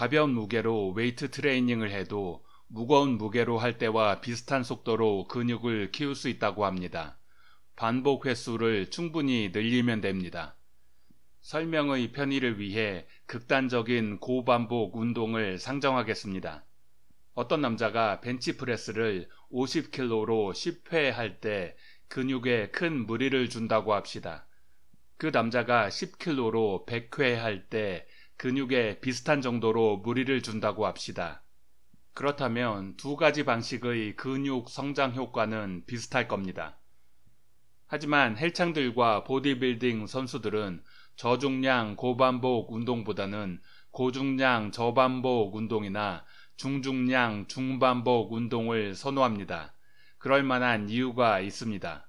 가벼운 무게로 웨이트 트레이닝을 해도 무거운 무게로 할 때와 비슷한 속도로 근육을 키울 수 있다고 합니다. 반복 횟수를 충분히 늘리면 됩니다. 설명의 편의를 위해 극단적인 고반복 운동을 상정하겠습니다. 어떤 남자가 벤치프레스를 50kg로 10회 할 때 근육에 큰 무리를 준다고 합시다. 그 남자가 10kg로 100회 할때 근육에 비슷한 정도로 무리를 준다고 합시다. 그렇다면 두 가지 방식의 근육 성장 효과는 비슷할 겁니다. 하지만 헬창들과 보디빌딩 선수들은 저중량 고반복 운동보다는 고중량 저반복 운동이나 중중량 중반복 운동을 선호합니다. 그럴 만한 이유가 있습니다.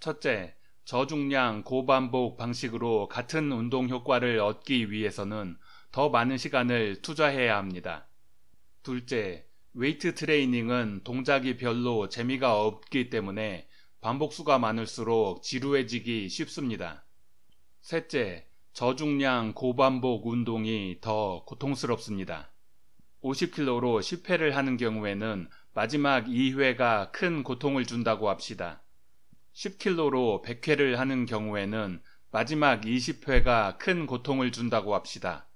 첫째, 저중량, 고반복 방식으로 같은 운동 효과를 얻기 위해서는 더 많은 시간을 투자해야 합니다. 둘째, 웨이트 트레이닝은 동작이 별로 재미가 없기 때문에 반복수가 많을수록 지루해지기 쉽습니다. 셋째, 저중량 고반복 운동이 더 고통스럽습니다. 50kg로 10회를 하는 경우에는 마지막 2회가 큰 고통을 준다고 합시다. 10킬로로 100회를 하는 경우에는 마지막 20회가 큰 고통을 준다고 합시다.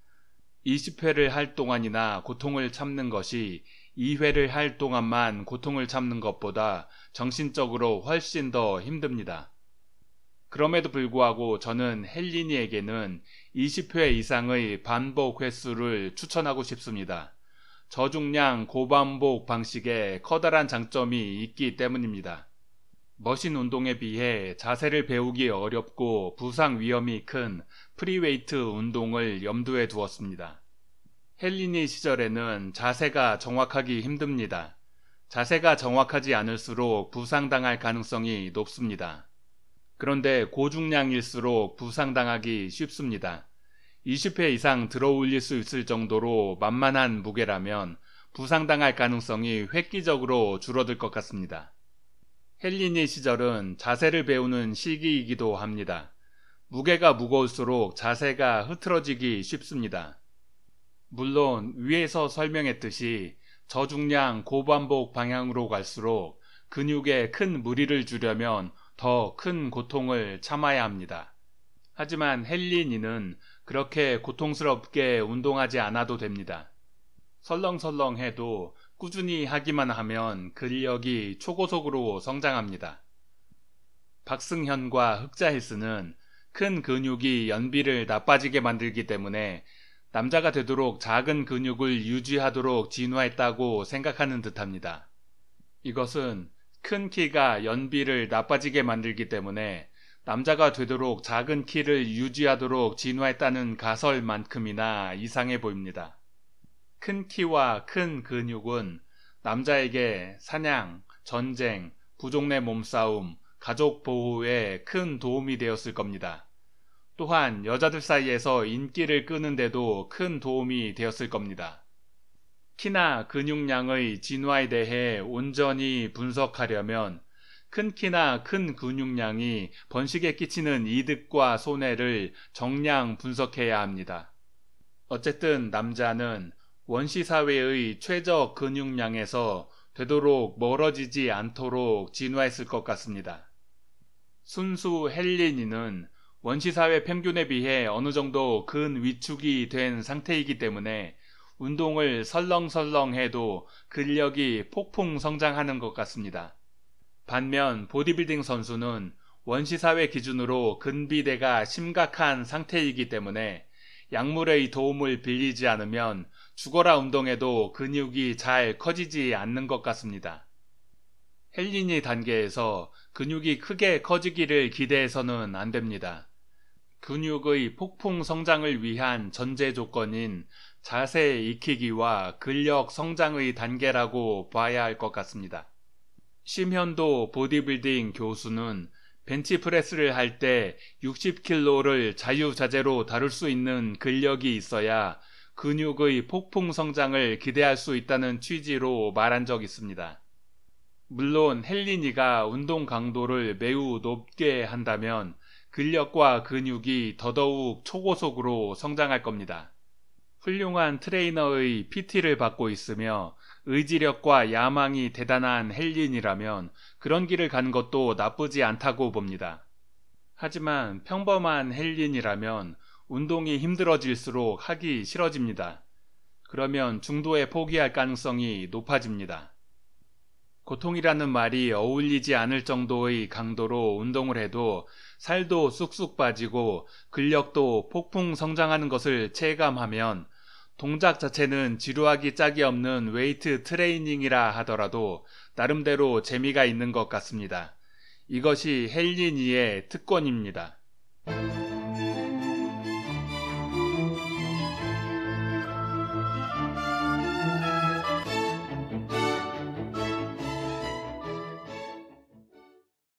20회를 할 동안이나 고통을 참는 것이 2회를 할 동안만 고통을 참는 것보다 정신적으로 훨씬 더 힘듭니다. 그럼에도 불구하고 저는 헬린이에게는 20회 이상의 반복 횟수를 추천하고 싶습니다. 저중량 고반복 방식에 커다란 장점이 있기 때문입니다. 머신 운동에 비해 자세를 배우기 어렵고 부상 위험이 큰 프리웨이트 운동을 염두에 두었습니다. 헬린이 시절에는 자세가 정확하기 힘듭니다. 자세가 정확하지 않을수록 부상당할 가능성이 높습니다. 그런데 고중량일수록 부상당하기 쉽습니다. 20회 이상 들어 올릴 수 있을 정도로 만만한 무게라면 부상당할 가능성이 획기적으로 줄어들 것 같습니다. 헬리니 시절은 자세를 배우는 시기이기도 합니다. 무게가 무거울수록 자세가 흐트러지기 쉽습니다. 물론 위에서 설명했듯이 저중량 고반복 방향으로 갈수록 근육에 큰 무리를 주려면 더 큰 고통을 참아야 합니다. 하지만 헬리니는 그렇게 고통스럽게 운동하지 않아도 됩니다. 설렁설렁해도 꾸준히 하기만 하면 근력이 초고속으로 성장합니다. 박승현과 흑자헬스는 큰 근육이 연비를 나빠지게 만들기 때문에 남자가 되도록 작은 근육을 유지하도록 진화했다고 생각하는 듯합니다. 이것은 큰 키가 연비를 나빠지게 만들기 때문에 남자가 되도록 작은 키를 유지하도록 진화했다는 가설만큼이나 이상해 보입니다. 큰 키와 큰 근육은 남자에게 사냥, 전쟁, 부족 내 몸싸움, 가족 보호에 큰 도움이 되었을 겁니다. 또한 여자들 사이에서 인기를 끄는데도 큰 도움이 되었을 겁니다. 키나 근육량의 진화에 대해 온전히 분석하려면 큰 키나 큰 근육량이 번식에 끼치는 이득과 손해를 정량 분석해야 합니다. 어쨌든 남자는 원시 사회의 최저 근육량에서 되도록 멀어지지 않도록 진화했을 것 같습니다. 순수 헬린이는 원시사회 평균에 비해 어느 정도 근위축이 된 상태이기 때문에 운동을 설렁설렁 해도 근력이 폭풍 성장하는 것 같습니다. 반면 보디빌딩 선수는 원시사회 기준으로 근비대가 심각한 상태이기 때문에 약물의 도움을 빌리지 않으면 죽어라 운동에도 근육이 잘 커지지 않는 것 같습니다. 헬린이 단계에서 근육이 크게 커지기를 기대해서는 안 됩니다. 근육의 폭풍 성장을 위한 전제 조건인 자세 익히기와 근력 성장의 단계라고 봐야 할 것 같습니다. 심현도 보디빌딩 교수는 벤치프레스를 할 때 60킬로를 자유자재로 다룰 수 있는 근력이 있어야 근육의 폭풍 성장을 기대할 수 있다는 취지로 말한 적 있습니다. 물론 헬리니가 운동 강도를 매우 높게 한다면 근력과 근육이 더더욱 초고속으로 성장할 겁니다. 훌륭한 트레이너의 PT를 받고 있으며 의지력과 야망이 대단한 헬린이라면 그런 길을 가는 것도 나쁘지 않다고 봅니다. 하지만 평범한 헬린이라면 운동이 힘들어질수록 하기 싫어집니다. 그러면 중도에 포기할 가능성이 높아집니다. 고통이라는 말이 어울리지 않을 정도의 강도로 운동을 해도 살도 쑥쑥 빠지고 근력도 폭풍 성장하는 것을 체감하면 동작 자체는 지루하기 짝이 없는 웨이트 트레이닝이라 하더라도 나름대로 재미가 있는 것 같습니다. 이것이 헬리니의 특권입니다.